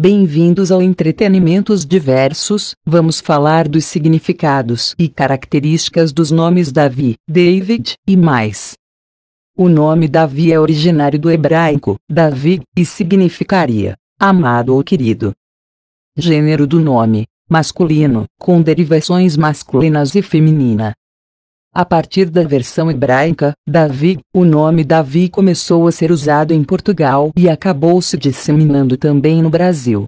Bem-vindos ao Entretenimentos Diversos. Vamos falar dos significados e características dos nomes Davi, David e mais. O nome Davi é originário do hebraico Davi e significaria amado ou querido. Gênero do nome masculino, com derivações masculinas e feminina, a partir da versão hebraica, Davi, o nome Davi começou a ser usado em Portugal e acabou se disseminando também no Brasil.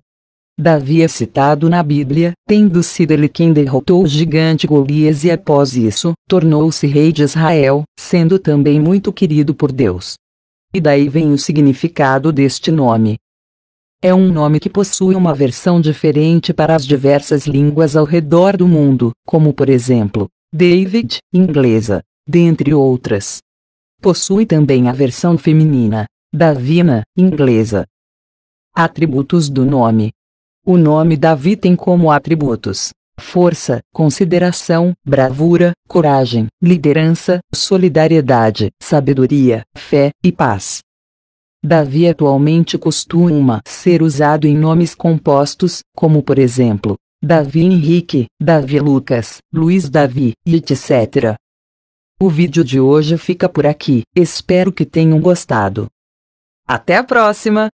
Davi é citado na Bíblia, tendo sido ele quem derrotou o gigante Golias e após isso, tornou-se rei de Israel, sendo também muito querido por Deus. E daí vem o significado deste nome. É um nome que possui uma versão diferente para as diversas línguas ao redor do mundo, como por exemplo, David, inglesa, dentre outras. Possui também a versão feminina, Davina, inglesa. Atributos do nome: O nome Davi tem como atributos força, consideração, bravura, coragem, liderança, solidariedade, sabedoria, fé e paz. Davi atualmente costuma ser usado em nomes compostos, como por exemplo, Davi Henrique, Davi Lucas, Luiz Davi, etc. O vídeo de hoje fica por aqui, espero que tenham gostado. Até a próxima!